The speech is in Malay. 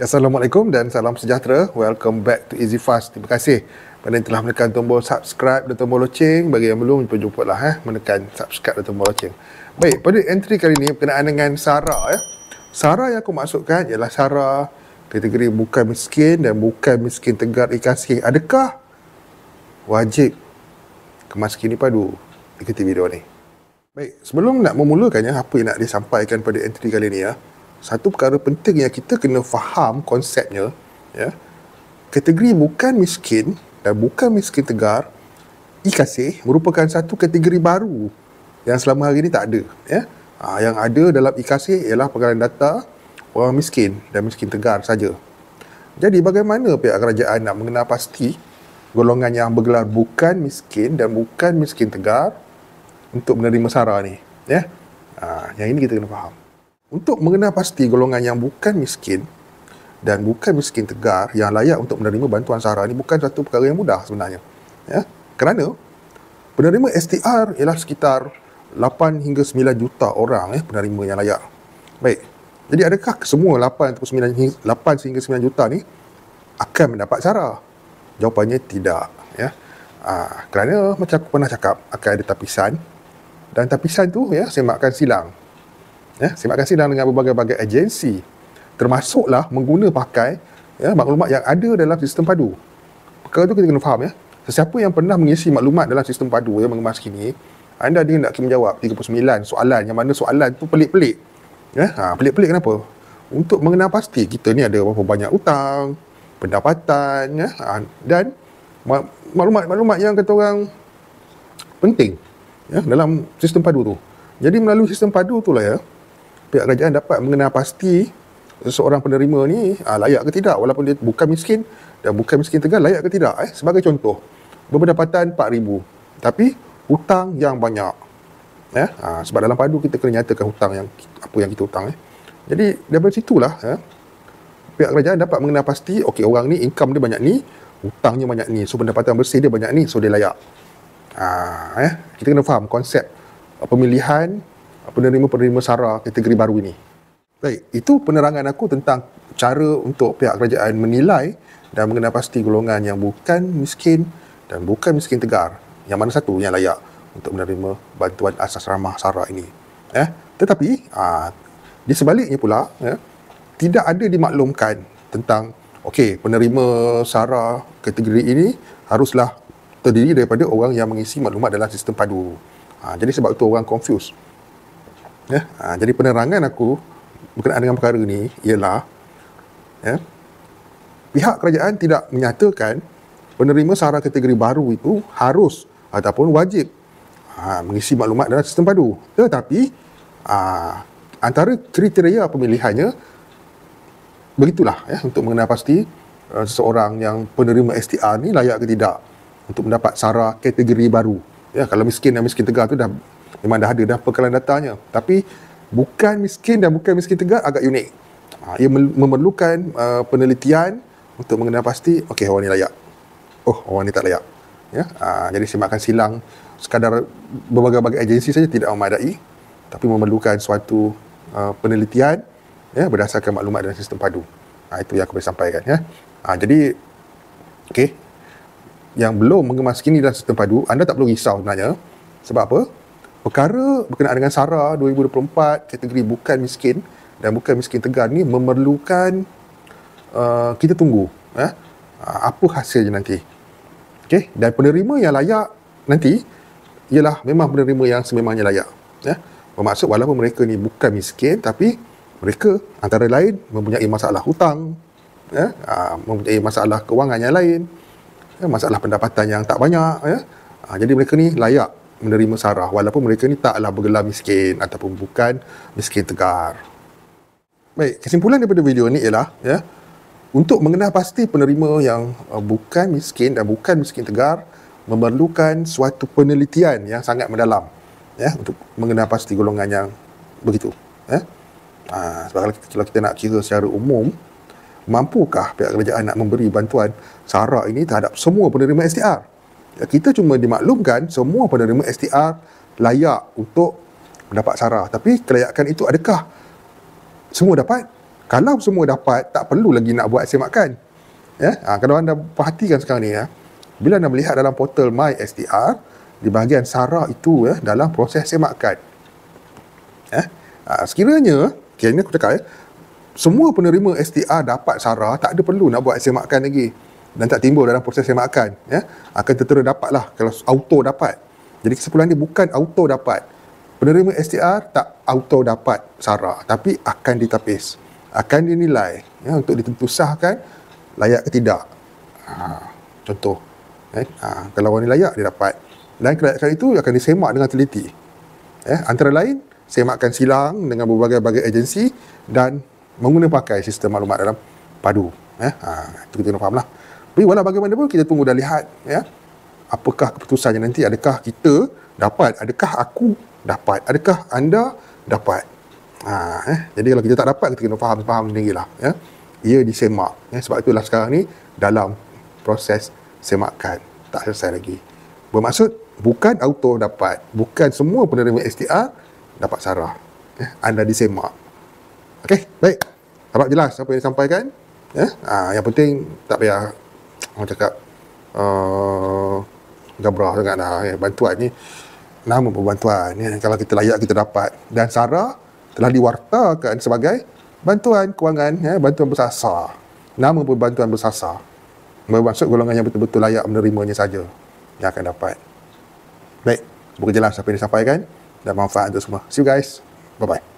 Assalamualaikum dan salam sejahtera. Welcome back to Easy Fast. Terima kasih kepada telah menekan tombol subscribe dan tombol loceng. Bagi yang belum, jumpa jumpa lah eh, menekan subscribe dan tombol loceng. Baik, pada entry kali ini berkenaan dengan SARA. Ya. Eh. SARA yang aku maksudkan ialah SARA kategori bukan miskin dan bukan miskin tegar ikasih. Adakah wajib kemas kini padu ikuti video ni? Baik, sebelum nak memulakannya, apa yang nak disampaikan pada entry kali ini ya. Eh satu perkara penting yang kita kena faham konsepnya ya kategori bukan miskin dan bukan miskin tegar ikasih merupakan satu kategori baru yang selama hari ini tak ada ya ha, yang ada dalam ikasih ialah pengalaman data orang miskin dan miskin tegar saja jadi bagaimana pihak kerajaan nak mengenal pasti golongan yang bergelar bukan miskin dan bukan miskin tegar untuk menerima sara ni ya ha, yang ini kita kena faham untuk mengenal pasti golongan yang bukan miskin dan bukan miskin tegar yang layak untuk menerima bantuan SARA ini bukan satu perkara yang mudah sebenarnya. Ya? Kerana penerima STR ialah sekitar 8 hingga 9 juta orang eh, penerima yang layak. Baik. Jadi adakah semua 8, 9, hingga 9 juta ni akan mendapat SARA? Jawapannya tidak. Ya? Ha, kerana macam aku pernah cakap akan ada tapisan dan tapisan tu ya, semakkan silang ya, simak kasih dengan berbagai-bagai agensi termasuklah mengguna pakai ya, maklumat yang ada dalam sistem padu perkara tu kita kena faham ya sesiapa yang pernah mengisi maklumat dalam sistem padu yang mengemas kini anda dia nak menjawab 39 soalan yang mana soalan tu pelik-pelik ya, ha, pelik-pelik kenapa? untuk mengenal pasti kita ni ada berapa banyak hutang pendapatan ya, ha, dan maklumat-maklumat yang kata orang penting ya, dalam sistem padu tu jadi melalui sistem padu tu lah ya pihak kerajaan dapat mengenal pasti seorang penerima ni uh, layak ke tidak walaupun dia bukan miskin dan bukan miskin tegal layak ke tidak eh sebagai contoh berpendapatan 4000 tapi hutang yang banyak ya eh? uh, sebab dalam padu kita kena nyatakan hutang yang apa yang kita hutang eh jadi daripada situlah ya eh? pihak kerajaan dapat mengenal pasti okey orang ni income dia banyak ni hutangnya banyak ni so pendapatan bersih dia banyak ni so dia layak uh, eh kita kena faham konsep eh, pemilihan penerima-penerima SARA kategori baru ini. Baik, itu penerangan aku tentang cara untuk pihak kerajaan menilai dan mengenal pasti golongan yang bukan miskin dan bukan miskin tegar. Yang mana satu yang layak untuk menerima bantuan asas ramah SARA ini. Eh, tetapi, aa, ah, di sebaliknya pula, eh, tidak ada dimaklumkan tentang okay penerima SARA kategori ini haruslah terdiri daripada orang yang mengisi maklumat dalam sistem padu. Ha, jadi sebab itu orang confuse. Ya. Ha, jadi penerangan aku berkenaan dengan perkara ini ialah ya, pihak kerajaan tidak menyatakan penerima sara kategori baru itu harus ataupun wajib ha, mengisi maklumat dalam sistem padu. Tetapi ha, antara kriteria pemilihannya begitulah ya, untuk mengenal pasti uh, seseorang yang penerima STR ni layak ke tidak untuk mendapat sara kategori baru. Ya, kalau miskin dan miskin tegar tu dah memang dah ada dah pekalan datanya tapi bukan miskin dan bukan miskin tegak agak unik ha, ia memerlukan uh, penelitian untuk mengenal pasti okey orang ni layak oh orang ni tak layak ya uh, jadi simakkan silang sekadar berbagai-bagai agensi saja tidak memadai tapi memerlukan suatu uh, penelitian ya berdasarkan maklumat dan sistem padu ha, itu yang aku boleh sampaikan ya ha, jadi okey yang belum mengemaskini dalam sistem padu anda tak perlu risau sebenarnya sebab apa perkara berkenaan dengan SARA 2024 kategori bukan miskin dan bukan miskin tegar ni memerlukan uh, kita tunggu eh? Uh, apa hasilnya nanti okay? dan penerima yang layak nanti ialah memang penerima yang sememangnya layak eh? bermaksud walaupun mereka ni bukan miskin tapi mereka antara lain mempunyai masalah hutang eh? Uh, mempunyai masalah kewangan yang lain eh? masalah pendapatan yang tak banyak eh? Uh, jadi mereka ni layak menerima sarah walaupun mereka ni taklah bergelar miskin ataupun bukan miskin tegar. Baik, kesimpulan daripada video ni ialah ya, untuk mengenal pasti penerima yang uh, bukan miskin dan bukan miskin tegar memerlukan suatu penelitian yang sangat mendalam ya untuk mengenal pasti golongan yang begitu ya. Ha, sebab kalau kita, kalau kita nak kira secara umum mampukah pihak kerajaan nak memberi bantuan sarah ini terhadap semua penerima SDR? kita cuma dimaklumkan semua penerima STR layak untuk mendapat SARA tapi kelayakan itu adakah semua dapat kalau semua dapat tak perlu lagi nak buat semakan ya ha, kalau anda perhatikan sekarang ni ya bila anda melihat dalam portal my STR di bahagian SARA itu ya dalam proses semakan ya? ha, sekiranya kini okay, aku cakap ya semua penerima STR dapat SARA tak ada perlu nak buat semakan lagi dan tak timbul dalam proses saya makan ya akan tertera dapatlah kalau auto dapat jadi kesimpulan dia bukan auto dapat penerima STR tak auto dapat SARA tapi akan ditapis akan dinilai ya untuk ditentu sahkan layak ke tidak ha, contoh eh, ha, kalau orang ni layak dia dapat dan kelayakan itu akan disemak dengan teliti eh, antara lain semakkan silang dengan berbagai-bagai agensi dan menggunakan pakai sistem maklumat dalam padu eh, ha, itu kita kena faham lah tapi walau bagaimanapun kita tunggu dan lihat ya. Apakah keputusannya nanti? Adakah kita dapat? Adakah aku dapat? Adakah anda dapat? Ha, eh. Jadi kalau kita tak dapat, kita kena faham-faham sendirilah. Ya. Ia disemak. Ya. Sebab itulah sekarang ni dalam proses semakan. Tak selesai lagi. Bermaksud, bukan auto dapat. Bukan semua penerima STR dapat sarah. Ya. Anda disemak. Okey, baik. Harap jelas apa yang disampaikan. Ya. Ha, yang penting tak payah orang cakap uh, ah, gabrah sangat lah eh. bantuan ni nama pun bantuan ni kalau kita layak kita dapat dan Sarah telah diwartakan sebagai bantuan kewangan eh, bantuan bersasar nama pun bantuan bersasar bermaksud golongan yang betul-betul layak menerimanya saja yang akan dapat baik semoga jelas apa yang disampaikan dan manfaat untuk semua see you guys bye-bye